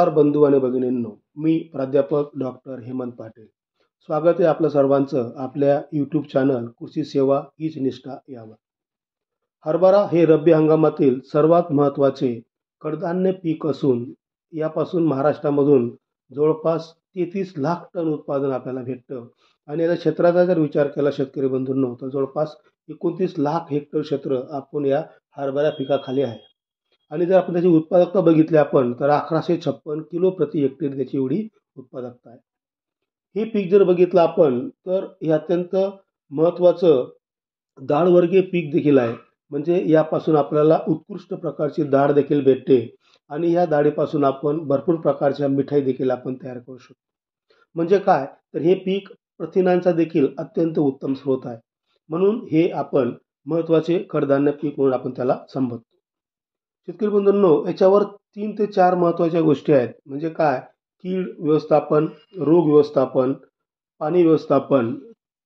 नमस्कार बंधू आणि भगिनींनो मी प्राध्यापक डॉक्टर हेमंत पाटील स्वागत आहे आपलं सर्वांचं आपल्या यूट्यूब चॅनल कृषी सेवा हीच निष्ठा यावर हरभरा हे रब्बी हंगामातील सर्वात महत्त्वाचे कडधान्य पीक असून यापासून महाराष्ट्रामधून जवळपास तेहतीस लाख टन उत्पादन आपल्याला भेटतं आणि या क्षेत्राचा जर विचार केला शेतकरी बंधूंनो तर जवळपास एकोणतीस लाख हेक्टर क्षेत्र आपण या हरभरा पिकाखाली आहे आणि जर आपण त्याची उत्पादकता बघितली आपण तर अकराशे छप्पन किलो प्रति हेक्टर त्याची एवढी उत्पादकता आहे हे पीक जर बघितलं आपण तर हे अत्यंत महत्त्वाचं डाळवर्गीय पीक देखील आहे म्हणजे यापासून आपल्याला उत्कृष्ट प्रकारची डाळ देखील भेटते आणि या डाळीपासून आपण भरपूर प्रकारच्या मिठाई देखील आपण तयार करू शकतो म्हणजे काय तर हे पीक प्रथिनांचा देखील अत्यंत उत्तम स्रोत आहे म्हणून हे आपण महत्त्वाचे कडधान्य पीक म्हणून आपण त्याला संबोधतो शेतकरी बंधूंनो याच्यावर तीन ते चार महत्त्वाच्या गोष्टी आहेत म्हणजे काय कीड व्यवस्थापन रोग व्यवस्थापन पाणी व्यवस्थापन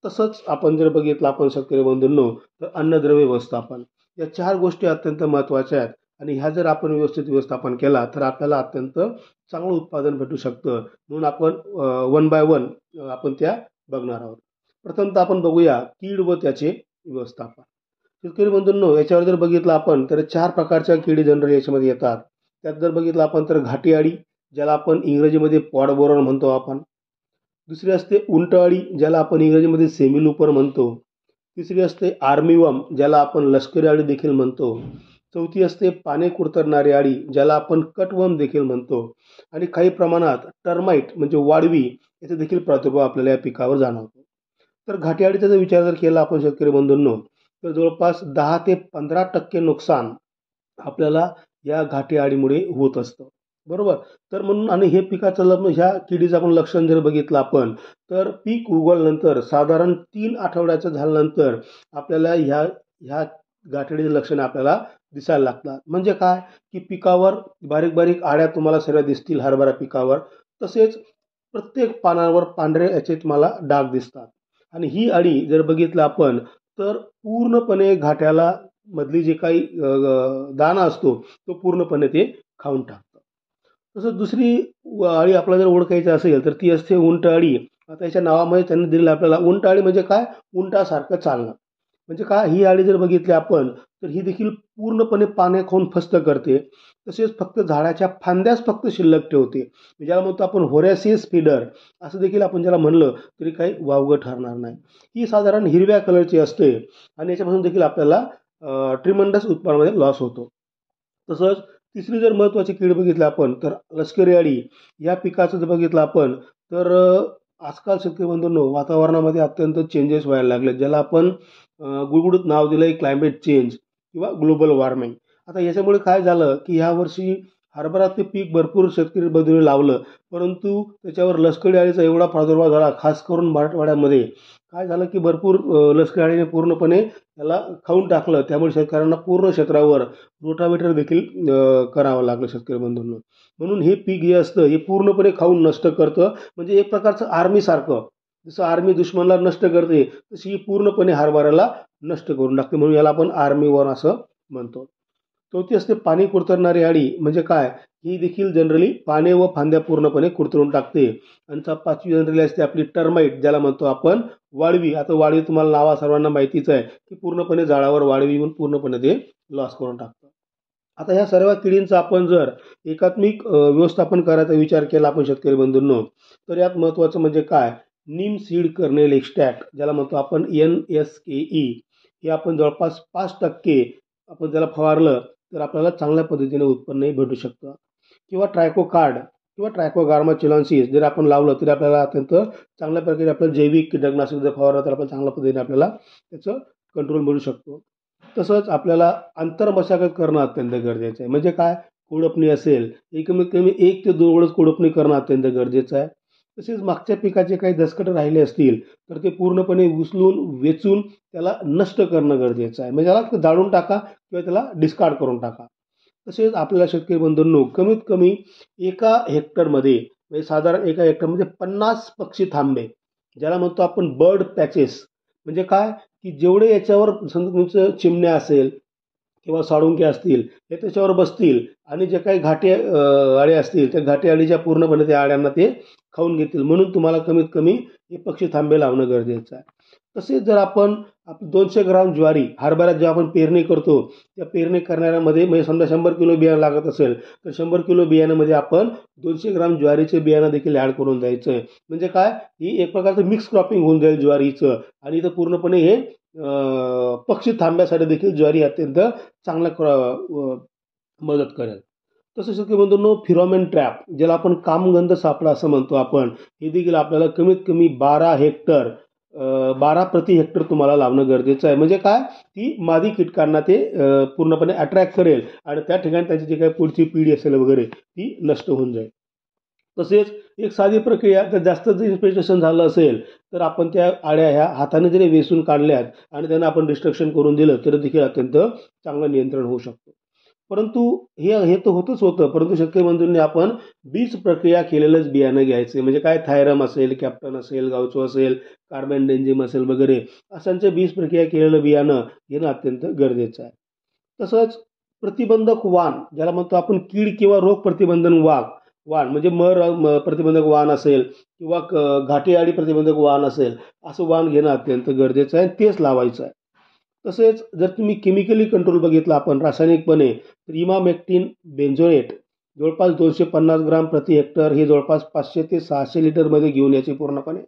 तसंच आपण जर बघितलं आपण शेतकरी बंधूंनो तर अन्नद्रव्य व्यवस्थापन या चार गोष्टी अत्यंत महत्त्वाच्या आहेत आणि ह्या जर आपण व्यवस्थित व्यवस्थापन केला तर आपल्याला अत्यंत चांगलं उत्पादन भेटू शकतं म्हणून आपण वन बाय वन आपण त्या बघणार आहोत प्रथमतः आपण बघूया कीड व त्याचे व्यवस्थापन शेतकरी बंधूंनो याच्यावर जर बघितलं आपण तर चार प्रकारच्या किडी जनरल याच्यामध्ये येतात त्यात जर बघितलं आपण तर घाटीआडी ज्याला आपण इंग्रजीमध्ये पॉडबोर म्हणतो आपण दुसरी असते उंटआळी ज्याला आपण इंग्रजीमध्ये सेमिलुपर म्हणतो तिसरी असते आर्मीवम ज्याला आपण लष्करी आळी देखील म्हणतो चौथी असते पाने कुरतरणारी आळी ज्याला आपण कटवम देखील म्हणतो आणि काही प्रमाणात टर्माईट म्हणजे वाळवी याचा देखील प्रादुर्भाव आपल्याला या पिकावर जाणवतो तर घाटीआडीचा जर विचार जर केला आपण शेतकरी बंधूंनो तर जवळपास दहा ते पंधरा टक्के नुकसान आपल्याला या घाटी घाटीआडीमुळे होत असतं बरोबर तर म्हणून आणि हे पिकाचं लग्न ह्या किडीचं आपण लक्षण जर बघितलं आपण तर पीक उगवल्यानंतर साधारण तीन आठवड्याचं झाल्यानंतर आपल्याला ह्या ह्या गाठडीचे लक्षण आपल्याला दिसायला लागतात म्हणजे काय की पिकावर बारीक बारीक आड्या तुम्हाला सगळ्या दिसतील हरभरा पिकावर तसेच प्रत्येक पानावर पांढरे याचे तुम्हाला डाग दिसतात आणि ही आडी जर बघितलं आपण तर पूर्णपणे घाट्याला मधली जे काही दाना असतो तो पूर्णपणे ते खाऊन टाकतं तसंच दुसरी अळी आपल्याला जर ओळखायची असेल तर ती असते अळी आता याच्या नावामध्ये त्यांनी दिलेलं आपल्याला अळी म्हणजे काय उंटासारखं चालणं म्हणजे काय ही आळी जर बघितली आपण तर ही देखील पूर्णपणे पाने खाऊन फस्त करते तसेच फक्त झाडाच्या फांद्याच फक्त शिल्लक ठेवते म्हणजे ज्याला म्हणतो आपण होरॅसिस स्पीडर असं देखील आपण ज्याला म्हणलं तरी काही वावगं ठरणार नाही ही साधारण हिरव्या कलरची असते आणि याच्यापासून देखील आपल्याला ट्रिमंडस उत्पादनामध्ये लॉस होतो तसंच तिसरी जर महत्त्वाची कीड बघितली आपण तर लष्करी आळी या पिकाचं जर बघितलं आपण तर आजकाल शेतकरी बंधूंनो वातावरणामध्ये अत्यंत चेंजेस व्हायला लागले ज्याला आपण गुळगुळत नाव दिलं आहे क्लायमेट चेंज किंवा ग्लोबल वॉर्मिंग आता याच्यामुळे काय झालं की वर्षी हरभऱ्याचं पीक भरपूर शेतकरी बंधूंनी लावलं परंतु त्याच्यावर लष्करी आळीचा एवढा प्रादुर्भाव झाला खास करून मराठवाड्यामध्ये काय झालं की भरपूर लष्करी आळीने पूर्णपणे त्याला खाऊन टाकलं त्यामुळे शेतकऱ्यांना पूर्ण क्षेत्रावर रोटावेटर देखील करावं लागलं शेतकरी बंधूंना म्हणून हे पीक जे असतं हे पूर्णपणे खाऊन नष्ट करतं म्हणजे एक प्रकारचं आर्मीसारखं जसं आर्मी दुश्मनला नष्ट करते तशी ही पूर्णपणे हरभऱ्याला नष्ट करून टाकते म्हणून याला आपण आर्मी वन असं म्हणतो चौथी असते पाणी कुरतरणारी आडी म्हणजे काय ही देखील जनरली पाने व फांद्या पूर्णपणे कुरतरून टाकते आणि पाचवी जनरली असते आपली टर्माईट ज्याला म्हणतो आपण वाळवी आता वाळवी तुम्हाला नावा सर्वांना माहितीच आहे की पूर्णपणे झाडावर वाळवी येऊन पूर्णपणे ते लॉस करून टाकतं आता ह्या सर्व किडींचा आपण जर एकात्मिक व्यवस्थापन करायचा विचार केला आपण शेतकरी बंधूंनो तर यात महत्त्वाचं म्हणजे काय निम सीड कर्नेल एक्स्टॅक्ट ज्याला म्हणतो आपण एन एस के ई हे आपण जवळपास पाच टक्के आपण ज्याला फवारलं तर आपल्याला चांगल्या पद्धतीने उत्पन्नही भेटू शकतं किंवा ट्रायको कार्ड किंवा ट्रायको गार्मा चिलॉन्सिस जर आपण लावलं तरी आपल्याला अत्यंत चांगल्या प्रकारे आपल्याला जैविक कीटकनाशक जर फवारलं तर आपण चांगल्या पद्धतीने आपल्याला त्याचं कंट्रोल मिळू शकतो तसंच आपल्याला आंतरमशागत करणं अत्यंत गरजेचं आहे म्हणजे काय कोडपणी असेल हे कमीत कमी एक ते दोन वेळेस कोडपणी करणं अत्यंत गरजेचं आहे तसेच मागच्या पिकाचे काही धसकट राहिले असतील तर ते पूर्णपणे उचलून वेचून त्याला नष्ट करणं गरजेचं आहे म्हणजे त्याला जाळून टाका किंवा त्याला डिस्कार्ड करून टाका तसेच आपल्याला शेतकरी बंधूंनो कमीत कमी एका हेक्टरमध्ये म्हणजे साधारण एका हेक्टर म्हणजे पन्नास पक्षी थांबे ज्याला म्हणतो आपण बर्ड पॅचेस म्हणजे काय की जेवढे याच्यावर समजा तुमचं चिमण्या असेल किंवा साळुंके असतील हे त्याच्यावर बसतील आणि जे काही घाटे आळे असतील त्या घाटे आळीच्या पूर्णपणे त्या आळ्यांना ते खाऊन घेतील म्हणून तुम्हाला कमीत कमी हे पक्षी थांबे लावणं गरजेचं आहे तसेच जर आपण आप दोनशे ग्राम ज्वारी हरभऱ्यात जेव्हा आपण पेरणी करतो त्या पेरणी करणाऱ्यामध्ये म्हणजे समजा शंभर किलो बियाणं लागत असेल तर शंभर किलो बियाण्यामध्ये आपण दोनशे ग्राम ज्वारीचे बियाणं देखील ॲड करून द्यायचं म्हणजे काय ही एक प्रकारचं मिक्स क्रॉपिंग होऊन जाईल ज्वारीचं आणि इथं पूर्णपणे हे पक्षी थांब्यासाठी देखील ज्वारी अत्यंत चांगल्या मदत करेल शक्य की नो फिरोमेन ट्रॅप ज्याला आपण कामगंध सापळा असं म्हणतो आपण हे देखील आपल्याला कमीत कमी बारा हेक्टर बारा प्रति हेक्टर तुम्हाला लावणं गरजेचं आहे म्हणजे काय ती मादी कीटकांना ते पूर्णपणे अट्रॅक्ट करेल आणि त्या ठिकाणी त्यांची जी काही पुढची पिढी असेल वगैरे ती नष्ट होऊन जाईल तसेच एक साधी प्रक्रिया जर जास्त जर इन्फेस्टेशन झालं असेल तर आपण त्या आळ्या ह्या हाताने जरी वेसून काढल्यात आणि त्यांना आपण डिस्ट्रक्शन करून दिलं तर देखील अत्यंत चांगलं नियंत्रण होऊ शकतं परंतु हे हे तर होतच होतं परंतु शक्यबंधूंनी आपण बीज प्रक्रिया केलेलंच बियाणं घ्यायचं म्हणजे काय थायरम असेल कॅप्टन असेल गावचो असेल कार्बन डेंजिम असेल वगैरे अशांचे बीज प्रक्रिया केलेलं बियाणं घेणं अत्यंत गरजेचं आहे तसंच प्रतिबंधक वाण ज्याला म्हणतो आपण कीड किंवा रोग प्रतिबंधन वाघ वाण म्हणजे मर प्रतिबंधक वाहन असेल किंवा क घाटेआडी प्रतिबंधक वाण असेल असं वाण घेणं अत्यंत गरजेचं आहे तेच लावायचं आहे तसेच जर तुम्ही केमिकली कंट्रोल बघितला आपण रासायनिकपणे तर इमामेक्टिन बेंझोएट जवळपास दोनशे पन्नास ग्राम प्रति हेक्टर हे जवळपास पाचशे ते सहाशे लिटरमध्ये घेऊन याचे पूर्णपणे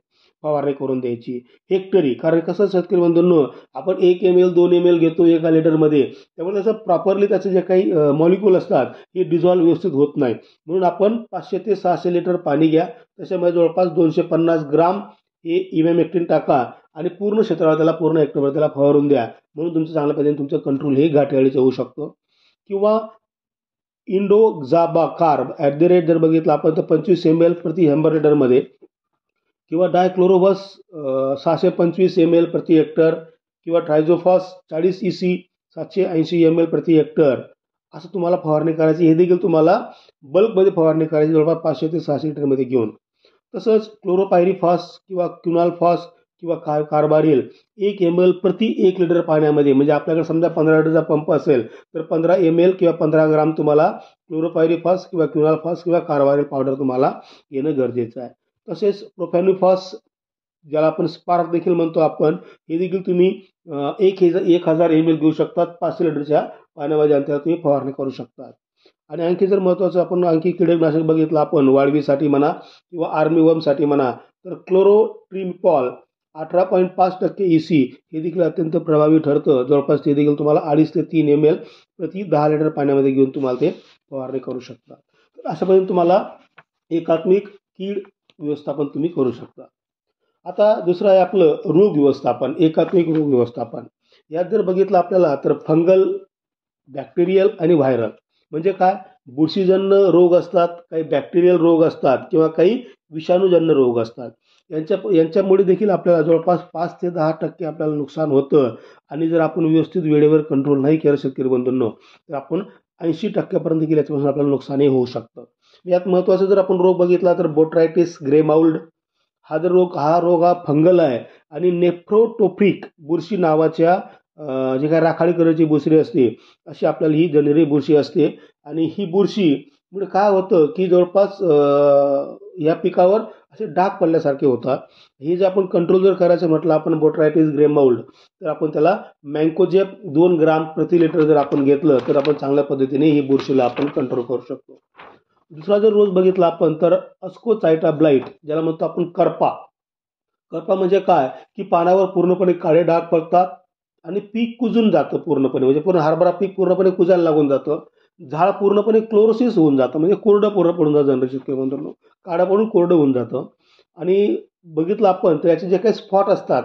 फवारणी करून द्यायची हेक्टरी कारण कसं शेतकरी बंधूंनो आपण एक एम एल दोन एम एल घेतो एका लिटरमध्ये त्यामुळे त्याचं प्रॉपरली त्याचे जे काही मॉलिक्युल असतात हे डिझॉल्व व्यवस्थित होत नाही म्हणून आपण पाचशे ते सहाशे लिटर पाणी घ्या त्याच्यामध्ये जवळपास दोनशे पन्नास ग्राम हे इव्हॅम एक्टिन टाका आणि पूर्ण क्षेत्रावर त्याला पूर्ण हेक्टरवर त्याला फवारून द्या म्हणून तुमचं चांगल्या पद्धतीने तुमचं कंट्रोल हे घाटेळीचं होऊ शकतो किंवा इंडो जाबा कार्ब ॲट द रेट जर बघितलं आपण तर पंचवीस एम एल प्रति हॅम्बर लिटरमध्ये किंवा डायक्लोरोबस सहाशे पंचवीस एम एल प्रति हेक्टर किंवा ट्रायझोफॉस चाळीस ई e सी सातशे ऐंशी एम एल प्रति हेक्टर असं तुम्हाला फवारणी करायची हे देखील तुम्हाला बल्कमध्ये फवारणी करायची जवळपास पाचशे ते सहाशे लिटरमध्ये घेऊन तसंच क्लोरोपायरीफॉस किंवा क्युनालफॉस किंवा का कारबारील एक एम एल प्रति एक लिटर पाण्यामध्ये म्हणजे आपल्याकडे समजा पंधरा लिटरचा पंप असेल तर पंधरा एम एल किंवा पंधरा ग्राम तुम्हाला क्लोरोपायरीफॉस किंवा क्युनालफॉस किंवा कारबारील पावडर तुम्हाला येणं गरजेचं आहे तसेच प्रोफेन्युफॉस ज्याला आपण स्पार्क देखील म्हणतो आपण हे देखील तुम्ही एक हेज एक हजार एम एल घेऊ शकतात पाचशे लिटरच्या पाण्यामध्ये आणि तुम्ही फवारणी करू शकतात आणि आणखी जर महत्त्वाचं आपण आणखी कीडकनाशक बघितलं आपण वाळवीसाठी म्हणा किंवा आर्मी वर्मसाठी म्हणा तर क्लोरोट्रिमपॉल अठरा पॉईंट पाच टक्के ए e सी हे देखील अत्यंत प्रभावी ठरतं जवळपास ते देखील तुम्हाला अडीच ते तीन एम एल प्रति दहा लिटर पाण्यामध्ये घेऊन तुम्हाला ते फवारणी करू शकता तर पद्धतीने तुम्हाला एकात्मिक कीड व्यवस्थापन तुम्ही करू शकता आता दुसरं आहे आपलं रोग व्यवस्थापन एकात्मिक रोग व्यवस्थापन यात जर बघितलं आपल्याला तर फंगल बॅक्टेरियल आणि व्हायरल म्हणजे काय बुरशीजन्य रोग असतात काही बॅक्टेरियल रोग असतात किंवा काही विषाणूजन्य रोग असतात यांच्या यांच्यामुळे देखील आपल्याला जवळपास पाच ते दहा टक्के आपल्याला नुकसान होतं आणि जर आपण व्यवस्थित वेळेवर कंट्रोल नाही केलं शेतकरी बंधूंनो तर आपण ऐंशी टक्क्यापर्यंत देखील याच्यापासून आपल्याला नुकसानही होऊ शकतं यात महत्त्वाचा जर आपण रोग बघितला तर बोट्रायटिस ग्रेमाऊल्ड हा जर रोग हा रोग हा फंगल आहे आणि नेफ्रोटोफिक बुरशी नावाच्या जे काय राखाडी कलरची बुरशी असते अशी आपल्याला ही जनरी बुरशी असते आणि ही बुरशी म्हणजे काय होतं की जवळपास या पिकावर असे डाग पडल्यासारखे होतात हे जे आपण कंट्रोल जर करायचं म्हटलं आपण बोट्रायटिस ग्रेमाऊल्ड तर आपण त्याला मँकोजेप दोन ग्राम प्रति लिटर जर आपण घेतलं तर आपण चांगल्या पद्धतीने ही बुरशीला आपण कंट्रोल करू शकतो दुसरा जर रोज बघितला आपण तर अस्कोचायटा ब्लाईट ज्याला म्हणतो आपण करपा करपा म्हणजे काय की पानावर पूर्णपणे काळे डाग पडतात आणि पीक कुजून जातं पूर्णपणे म्हणजे पूर्ण हरभरा पीक पूर्णपणे कुजायला लागून जातं झाड पूर्णपणे क्लोरोसिस होऊन जातं म्हणजे कोरडं पूर्ण पडून जातं जनरेशन किंवा म्हणतो काळं पडून कोरडं होऊन जातं आणि बघितलं आपण तर याचे जे काही स्पॉट असतात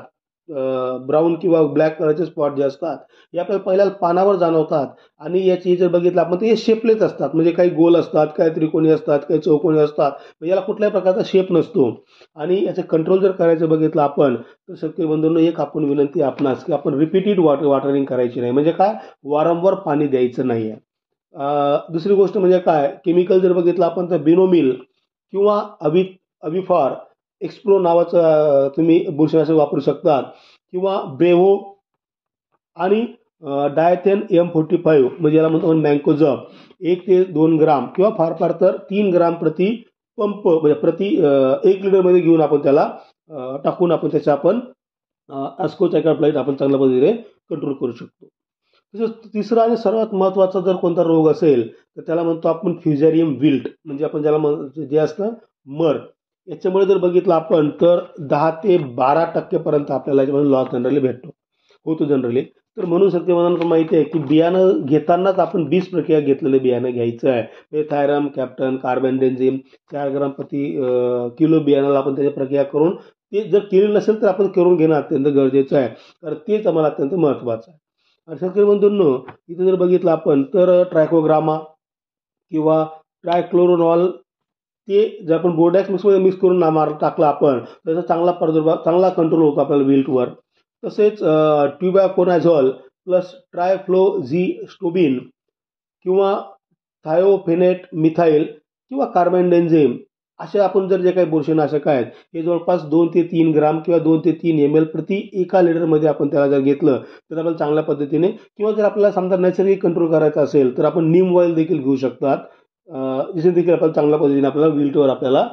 ब्राऊन किंवा ब्लॅक कलरचे स्पॉट जे असतात हे आपल्याला पहिल्या पानावर जाणवतात आणि याची जर बघितलं आपण तर हे शेपलेच असतात म्हणजे काही गोल असतात काही त्रिकोणी असतात काही चौकोनी असतात याला कुठल्याही प्रकारचा शेप नसतो आणि याचं कंट्रोल जर करायचं बघितलं आपण तर शक्य बंधूंना एक आपण विनंती आपणास की आपण रिपीटेड वॉटर वॉटरिंग करायची नाही म्हणजे काय वारंवार पाणी द्यायचं नाही आहे दुसरी गोष्ट म्हणजे काय केमिकल जर बघितलं आपण तर बिनोमिल किंवा अवि अविफार एक्सप्लो नावाचं तुम्ही बुरशीनाशक वापरू शकता किंवा ब्रेवो आणि डायथेन एम फोर्टी फाईव्ह म्हणजे याला म्हणतो आपण मँकोजम एक ते दोन ग्राम किंवा फार फार तर तीन ग्राम प्रति पंप म्हणजे प्रति एक लिटरमध्ये घेऊन आपण त्याला टाकून आपण त्याचा आपण ब्लाईट आपण चांगल्या पद्धतीने कंट्रोल करू शकतो तसंच तिसरा आणि सर्वात महत्त्वाचा जर कोणता रोग असेल तर त्याला म्हणतो आपण फ्युजेरियम विल्ट म्हणजे आपण ज्याला जे असतं मर याच्यामुळे जर बघितलं आपण तर दहा ते बारा टक्केपर्यंत आपल्याला याच्यामध्ये लॉस जनरली भेटतो होतो जनरली तर म्हणून सत्यवधान माहिती आहे की बियाणं घेतानाच आपण बीस प्रक्रिया घेतलेले बियाणं घ्यायचं आहे म्हणजे थायरम कॅप्टन कार्बेंडेन्झिम चार ग्राम प्रति किलो बियाणाला आपण त्याची प्रक्रिया करून ते जर केली नसेल तर आपण करून घेणं अत्यंत गरजेचं आहे तर तेच आम्हाला अत्यंत महत्त्वाचं आहे आणि शेतकरी बंधूंनो इथं जर बघितलं आपण तर ट्रायकोग्रामा किंवा ट्रायक्लोरोनॉल ते जर आपण बोर्डॅक्स मिक्समध्ये मिक्स करून ना मार टाकला आपण तर त्याचा चांगला प्रादुर्भाव चांगला कंट्रोल होतो आपल्याला विल्टवर तसेच ट्युबॅकोनाझॉल प्लस ट्रायफ्लो झी स्टोबिन किंवा थायोफेनेट मिथाईल किंवा डेन्झेम असे आपण जर जे काही बुरशीनाशक आहेत हे जवळपास दोन ते तीन ग्राम किंवा दोन ते तीन एम एल प्रति एका लिटरमध्ये आपण त्याला जर घेतलं तर आपण चांगल्या पद्धतीने किंवा जर आपल्याला समजा नैसर्गिक कंट्रोल करायचा असेल तर आपण नीम ऑइल देखील घेऊ शकतात जसे देखील आपल्याला चांगल्या पद्धतीने आपल्याला विल्टवर आपल्याला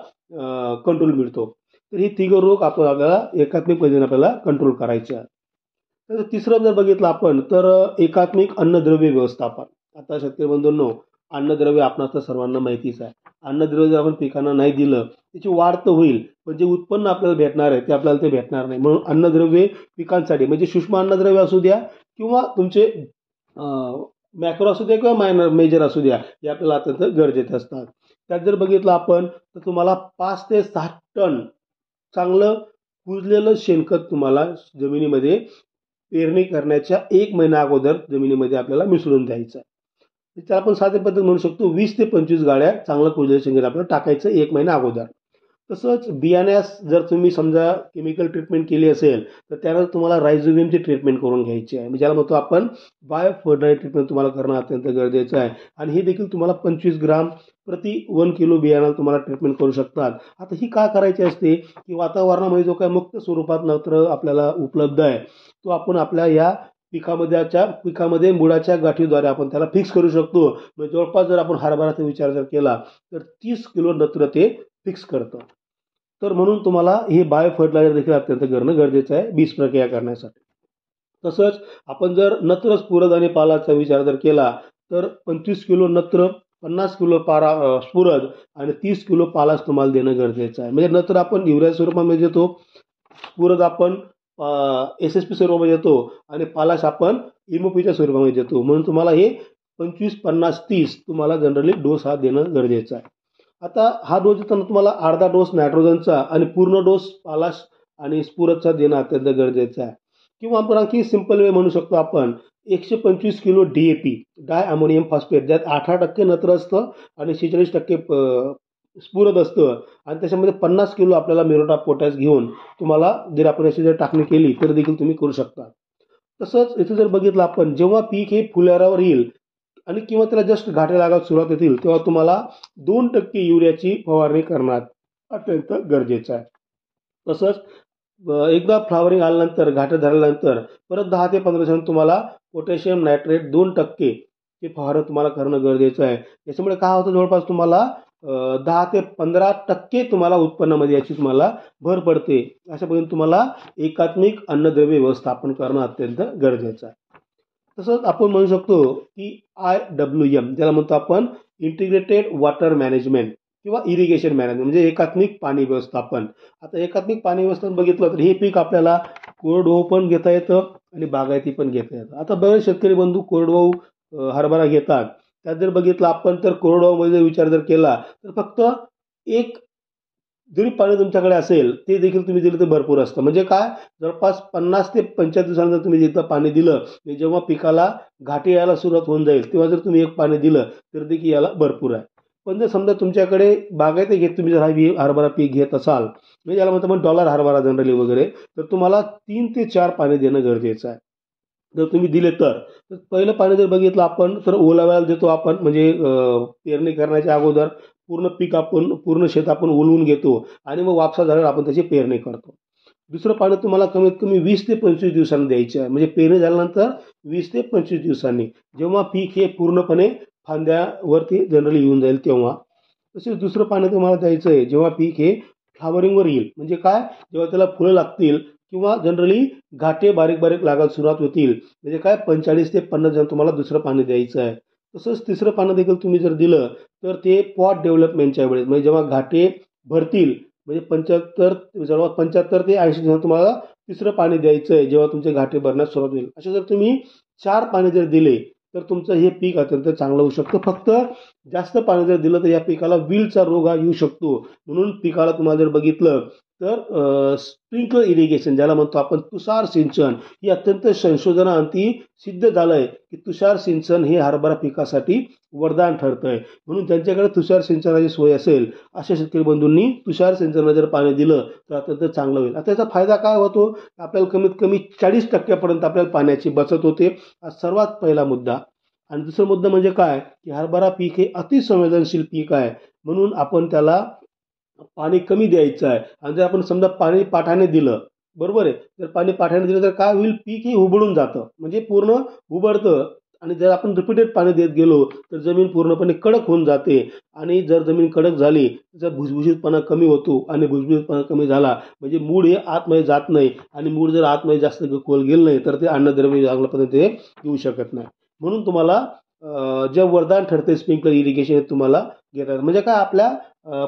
कंट्रोल मिळतो तर हे तिघ रोग आपण आपल्याला एकात्मिक पद्धतीने आपल्याला कंट्रोल करायचे आहे तर तिसरं जर बघितलं आपण तर एकात्मिक अन्नद्रव्य व्यवस्थापन आता शेतकरी बंधूंनो अन्नद्रव्य आपण तर सर्वांना माहितीच आहे अन्नद्रव्य जर आपण पिकांना नाही दिलं त्याची वाढ तर होईल पण जे उत्पन्न आपल्याला भेटणार आहे ते आपल्याला ते भेटणार नाही म्हणून अन्नद्रव्य पिकांसाठी म्हणजे सूक्ष्म अन्नद्रव्य असू द्या किंवा तुमचे मॅक्रो असू द्या किंवा मायनर मेजर असू द्या हे आपल्याला अत्यंत गरजेचं असतात त्यात जर बघितलं आपण तर तुम्हाला पाच ते सहा टन चांगलं कुजलेलं शेणखत तुम्हाला जमिनीमध्ये पेरणी करण्याच्या एक महिना अगोदर जमिनीमध्ये आपल्याला मिसळून द्यायचं त्याला आपण साधे पद्धत म्हणू शकतो वीस ते पंचवीस गाड्या चांगलं कुजलेलं शेणखत आपल्याला टाकायचं एक महिना अगोदर तसंच बियाण्यास जर तुम्ही समजा केमिकल ट्रीटमेंट केली असेल तर त्यानंतर तुम्हाला रायझोविमची ट्रीटमेंट करून घ्यायची आहे म्हणजे ज्याला म्हणतो आपण बायो ट्रीटमेंट तुम्हाला करणं अत्यंत गरजेचं आहे आणि हे देखील तुम्हाला पंचवीस ग्राम प्रति वन किलो बियाणा तुम्हाला ट्रीटमेंट करू शकतात आता ही का करायची असते की वातावरणामध्ये जो काय मुक्त स्वरूपात नत्र आपल्याला उपलब्ध आहे तो आपण आपल्या या पिकामध्येच्या पिकामध्ये मुळाच्या गाठीद्वारे आपण त्याला फिक्स करू शकतो म्हणजे जवळपास जर आपण हरभराचा विचार जर केला तर तीस किलो नत्र ते फिक्स करतं तर म्हणून तुम्हाला हे बायो फर्टिलायझर देखील अत्यंत करणं गरजेचं आहे बीज प्रक्रिया करण्यासाठी तसंच आपण जर नत्रच स्फुरद आणि पालाचा विचार जर केला तर पंचवीस किलो नत्र पन्नास किलो पारा स्फुरद आणि तीस किलो पालाच तुम्हाला देणं गरजेचं आहे म्हणजे नत्र आपण युरिया स्वरूपामध्ये देतो स्फुरद आपण एस एस पी स्वरूपामध्ये देतो आणि पालाश आपण इमोपीच्या स्वरूपामध्ये देतो म्हणून तुम्हाला हे पंचवीस पन्नास तीस तुम्हाला जनरली डोस हा देणं गरजेचं आहे आता हा डोस देताना तुम्हाला अर्धा डोस नायट्रोजनचा आणि पूर्ण डोस पालाश आणि स्फुरतचा देणं अत्यंत गरजेचं आहे किंवा आपण आणखी सिम्पल वे म्हणू शकतो आपण एकशे पंचवीस kilo D A P di ammonium phosphate ज्यात अठरा टक्के नत्र असतं आणि शेहेचाळीस टक्के स्फुरत असतं आणि त्याच्यामध्ये पन्नास किलो आपल्याला मिरोटा पोटॅश घेऊन तुम्हाला जर आपण याची जर टाकणी केली तर देखील तुम्ही करू शकता तसंच इथे जर बघितलं आपण जेव्हा पीक हे फुलारावर येईल आणि किंवा त्याला जस्ट घाटे लागायला सुरुवात येतील तेव्हा तुम्हाला दोन टक्के युरियाची फवारणी करणार अत्यंत गरजेचं आहे तसंच एकदा फ्लावरिंग आल्यानंतर घाटे धरल्यानंतर परत दहा ते पंधरा दिवसांनी तुम्हाला पोटॅशियम नायट्रेट दोन टक्के ते फवारण तुम्हाला करणं गरजेचं आहे याच्यामुळे काय होतं जवळपास तुम्हाला दहा ते पंधरा टक्के तुम्हाला उत्पन्नामध्ये याची तुम्हाला भर पडते अशा पद्धतीने तुम्हाला एकात्मिक अन्नद्रव्य व्यवस्थापन करणं अत्यंत गरजेचं आहे तसंच आपण म्हणू शकतो की आय डब्ल्यू एम ज्याला म्हणतो आपण इंटिग्रेटेड वॉटर मॅनेजमेंट किंवा इरिगेशन मॅनेजमेंट म्हणजे एकात्मिक पाणी व्यवस्थापन आता एकात्मिक पाणी व्यवस्थापन बघितलं तर हे पीक आपल्याला कोरडवाहू पण घेता येतं आणि बागायती पण घेता येतं आता बरेच शेतकरी बंधू कोरडवाहू हरभरा घेतात त्यात जर बघितलं आपण तर कोरडवाहूमध्ये जर विचार जर केला तर फक्त एक जरी पाणी तुमच्याकडे असेल ते देखील तुम्ही दिलं तर भरपूर असतं म्हणजे काय जवळपास पन्नास ते दिवसानं दिवसानंतर तुम्ही जिथं पाणी दिलं जेव्हा पिकाला घाटी यायला सुरुवात होऊन जाईल तेव्हा जर तुम्ही एक पाणी दिलं तर देखील याला भरपूर आहे पण जर समजा तुमच्याकडे बागायती घेत तुम्ही जर हा हरभरा पीक घेत असाल म्हणजे याला म्हणतो मग डॉलर हरभरा जनरली वगैरे तर तुम्हाला तीन ते चार पाणी देणं गरजेचं आहे जर तुम्ही दिले तर पहिलं पाणी जर बघितलं आपण तर ओलाव्याला देतो आपण म्हणजे पेरणी करण्याच्या अगोदर पूर्ण पीक आपण पूर्ण शेत आपण ओलवून घेतो आणि मग वापसा झाल्यावर आपण त्याची पेरणी करतो दुसरं पाणी तुम्हाला कमीत कमी वीस ते पंचवीस दिवसांनी द्यायचं आहे म्हणजे पेरणी झाल्यानंतर वीस ते पंचवीस दिवसांनी जेव्हा पीक हे पूर्णपणे फांद्यावरती जनरली येऊन जाईल तेव्हा तसेच दुसरं पाणी तुम्हाला द्यायचं आहे जेव्हा पीक हे फ्लावरिंगवर येईल म्हणजे काय जेव्हा त्याला फुलं लागतील किंवा जनरली घाटे बारीक बारीक लागायला सुरुवात होतील म्हणजे काय पंचेचाळीस ते पन्नास जण तुम्हाला दुसरं पाणी द्यायचं आहे तसंच तिसरं पानं देखील तुम्ही जर दिलं तर ते पॉट डेव्हलपमेंटच्या वेळेस म्हणजे जेव्हा घाटे भरतील म्हणजे पंच्याहत्तर जवळपास पंच्याहत्तर ते ऐंशी दिवसात तुम्हाला तिसरं पाणी द्यायचं आहे जेव्हा तुमचे घाटे भरण्यास सुरुवात होईल असे जर तुम्ही चार पाणी जर दिले तर तुमचं हे पीक अत्यंत चांगलं होऊ शकतं फक्त जास्त पाणी जर दिलं तर या पिकाला विलचा रोग हा येऊ शकतो म्हणून पिकाला तुम्हाला जर बघितलं तर स्प्रिंकलर इरिगेशन ज्याला म्हणतो आपण तुषार सिंचन ही अत्यंत संशोधनाअंती सिद्ध झालं आहे की तुषार सिंचन हे हरभरा पिकासाठी वरदान ठरतं आहे म्हणून ज्यांच्याकडे तुषार सिंचनाची सोय असेल अशा शेतकरी बंधूंनी तुषार सिंचनाला जर पाणी दिलं तर अत्यंत चांगलं होईल आता याचा फायदा काय होतो आपल्याला कमीत कमी चाळीस टक्क्यापर्यंत आपल्याला पाण्याची बचत होते हा सर्वात पहिला मुद्दा आणि दुसरा मुद्दा म्हणजे काय की हरभरा पीक हे अतिसंवेदनशील पीक आहे म्हणून आपण त्याला पाणी कमी द्यायचं आहे आणि जर आपण समजा पाणी पाठाने दिलं बरोबर आहे जर पाणी पाठाने दिलं तर काय होईल पीक ही उबडून जातं म्हणजे पूर्ण उबडतं आणि जर आपण रिपीटेड पाणी देत गेलो तर जमीन पूर्णपणे कडक होऊन जाते आणि जर जमीन कडक झाली तर भुसभुशीतपणा कमी होतो आणि भुसभुशीतपणा कमी झाला म्हणजे मूळ हे आतमध्ये जात नाही आणि मूळ जर आतमध्ये जास्त खोल गेलं नाही तर ते अन्नद्रव्य चांगल्या ते येऊ शकत नाही म्हणून तुम्हाला जे वरदान ठरते स्प्रिंकलर इरिगेशन तुम्हाला घेतात म्हणजे काय आपल्या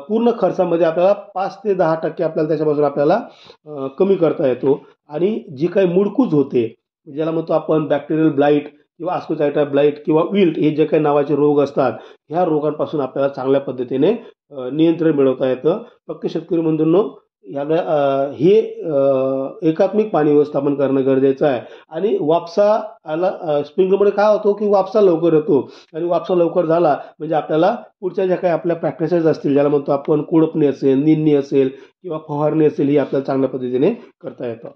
पूर्ण खर्चामध्ये आपल्याला पाच ते दहा टक्के आपल्याला त्याच्यापासून आपल्याला कमी करता येतो आणि जी काही मुडकूज होते ज्याला म्हणतो आपण बॅक्टेरियल ब्लाईट किंवा आस्कोचायटा ब्लाईट किंवा विल्ट हे जे काही नावाचे रोग असतात ह्या रोगांपासून आपल्याला चांगल्या पद्धतीने नियंत्रण मिळवता येतं पक्के शेतकरी बंधूंनो याला हे एकात्मिक पाणी व्यवस्थापन करणं गरजेचं आहे आणि वापसा आला स्प्रिंकलमध्ये काय होतो की वापसा लवकर येतो आणि वापसा लवकर झाला म्हणजे आपल्याला पुढच्या ज्या काही आपल्या प्रॅक्टिसेस असतील ज्याला म्हणतो आपण कुडपणी असेल निन्नी असेल किंवा फवारणी असेल ही आपल्याला चांगल्या पद्धतीने करता येतं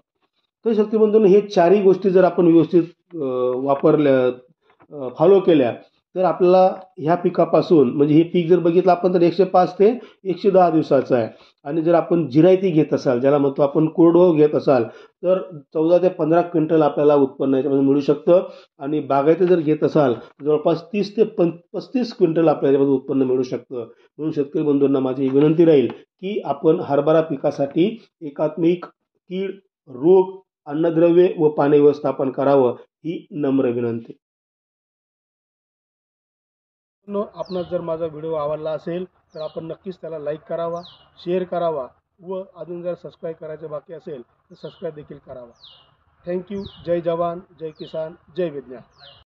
तर शक्तिबंधून हे चारही गोष्टी जर आपण व्यवस्थित वापरल्या फॉलो केल्या तर आपल्याला ह्या पिकापासून म्हणजे हे पीक जर बघितलं आपण तर एकशे पाच ते एकशे दहा दिवसाचं आहे आणि जर आपण जिरायती घेत असाल ज्याला म्हणतो आपण कोरडवाहू घेत असाल तर चौदा ते पंधरा क्विंटल आपल्याला उत्पन्न याच्यामध्ये मिळू शकतं आणि बागायती जर घेत असाल जवळपास तीस ते पं पस्तीस क्विंटल आपल्याला याच्यामध्ये उत्पन्न मिळू शकतं म्हणून शेतकरी बंधूंना माझी विनंती राहील की आपण हरभरा पिकासाठी एकात्मिक कीड रोग अन्नद्रव्ये व पाणी व्यवस्थापन करावं ही नम्र विनंती आपणास जर माझा व्हिडिओ आवडला असेल तर आपण नक्कीच त्याला लाईक करावा शेअर करावा व अजून जर सबस्क्राईब करायचं बाकी असेल तर सबस्क्राईब देखील करावा थँक्यू जय जवान जय किसान जय विज्ञान